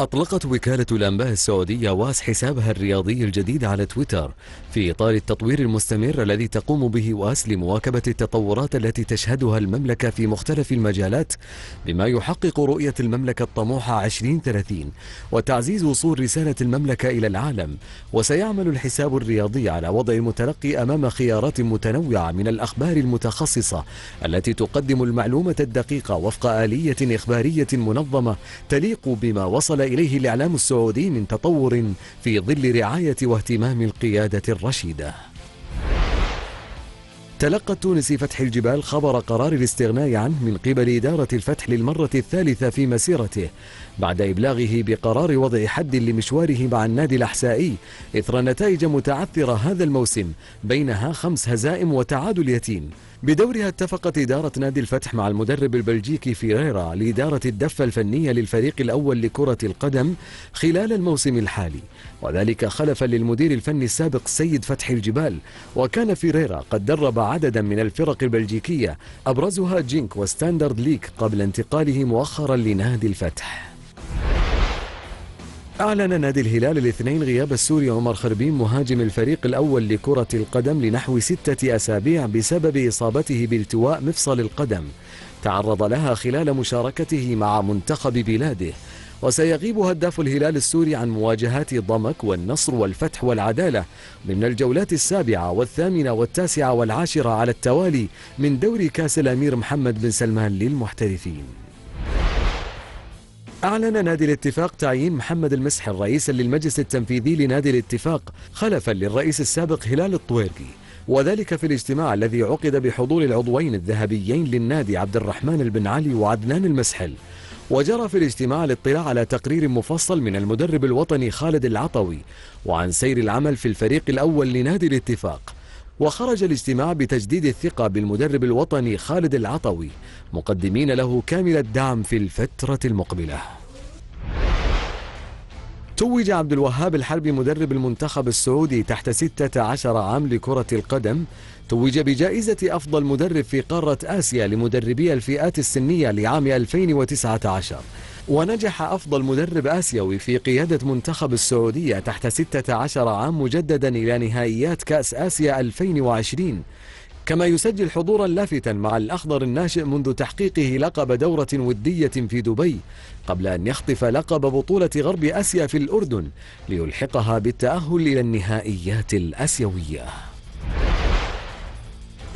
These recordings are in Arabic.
أطلقت وكالة الأنباء السعودية واس حسابها الرياضي الجديد على تويتر في إطار التطوير المستمر الذي تقوم به واس لمواكبة التطورات التي تشهدها المملكة في مختلف المجالات بما يحقق رؤية المملكة الطموحة 2030 وتعزيز وصول رسالة المملكة إلى العالم وسيعمل الحساب الرياضي على وضع المتلقي أمام خيارات متنوعة من الأخبار المتخصصة التي تقدم المعلومة الدقيقة وفق آلية إخبارية منظمة تليق بما وصل إليه الإعلام السعودي من تطور في ظل رعاية واهتمام القيادة الرشيدة تلقت تونسي فتح الجبال خبر قرار الاستغناء عنه من قبل إدارة الفتح للمرة الثالثة في مسيرته بعد إبلاغه بقرار وضع حد لمشواره مع النادي الأحسائي إثر نتائج متعثرة هذا الموسم بينها خمس هزائم وتعادل يتيم بدورها اتفقت إدارة نادي الفتح مع المدرب البلجيكي فيريرا لإدارة الدفة الفنية للفريق الأول لكرة القدم خلال الموسم الحالي وذلك خلفا للمدير الفني السابق سيد فتح الجبال وكان فيريرا قد درب عددا من الفرق البلجيكية أبرزها جينك وستاندرد ليك قبل انتقاله مؤخرا لنادي الفتح أعلن نادي الهلال الاثنين غياب السوري عمر خربين مهاجم الفريق الأول لكرة القدم لنحو ستة أسابيع بسبب إصابته بالتواء مفصل القدم تعرض لها خلال مشاركته مع منتخب بلاده وسيغيب هداف الهلال السوري عن مواجهات ضمك والنصر والفتح والعدالة ضمن الجولات السابعة والثامنة والتاسعة والعاشرة على التوالي من دوري كاس الأمير محمد بن سلمان للمحترفين أعلن نادي الاتفاق تعيين محمد المسحل رئيسا للمجلس التنفيذي لنادي الاتفاق خلفا للرئيس السابق هلال الطويرقي وذلك في الاجتماع الذي عقد بحضور العضوين الذهبيين للنادي عبد الرحمن البن علي وعدنان المسحل وجرى في الاجتماع الاطلاع على تقرير مفصل من المدرب الوطني خالد العطوي وعن سير العمل في الفريق الأول لنادي الاتفاق وخرج الاجتماع بتجديد الثقة بالمدرب الوطني خالد العطوي مقدمين له كامل الدعم في الفترة المقبلة توج عبد الوهاب الحربي مدرب المنتخب السعودي تحت 16 عام لكرة القدم توج بجائزة أفضل مدرب في قارة آسيا لمدربي الفئات السنية لعام 2019 ونجح أفضل مدرب آسيوي في قيادة منتخب السعودية تحت 16 عام مجددا إلى نهائيات كأس آسيا 2020 كما يسجل حضورا لافتا مع الأخضر الناشئ منذ تحقيقه لقب دورة ودية في دبي قبل أن يخطف لقب بطولة غرب آسيا في الأردن ليلحقها بالتأهل إلى النهائيات الآسيوية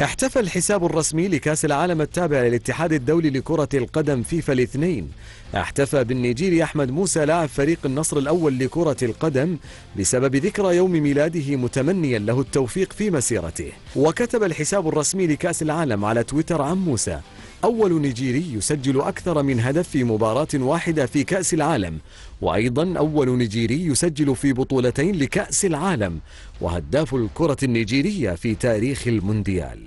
احتفى الحساب الرسمي لكأس العالم التابع للاتحاد الدولي لكرة القدم فيفا الاثنين احتفى بالنيجيري أحمد موسى لاعب فريق النصر الأول لكرة القدم بسبب ذكرى يوم ميلاده متمنيا له التوفيق في مسيرته وكتب الحساب الرسمي لكأس العالم على تويتر عن موسى أول نيجيري يسجل أكثر من هدف في مباراة واحدة في كأس العالم وأيضا أول نيجيري يسجل في بطولتين لكأس العالم وهداف الكرة النيجيرية في تاريخ المونديال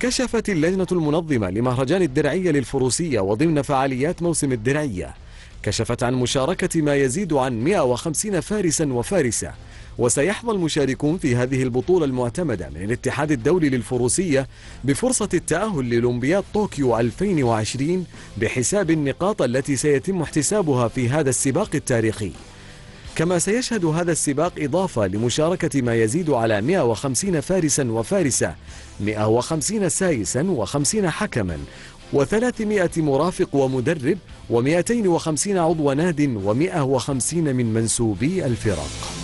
كشفت اللجنة المنظمة لمهرجان الدرعية للفروسية وضمن فعاليات موسم الدرعية كشفت عن مشاركة ما يزيد عن 150 فارسا وفارسة وسيحظى المشاركون في هذه البطولة المعتمدة من الاتحاد الدولي للفروسية بفرصة التأهل لأولمبياد طوكيو 2020 بحساب النقاط التي سيتم احتسابها في هذا السباق التاريخي كما سيشهد هذا السباق إضافة لمشاركة ما يزيد على 150 فارسا وفارسة 150 سايسا و50 حكما و300 مرافق ومدرب و250 عضو ناد و150 من منسوبي الفرق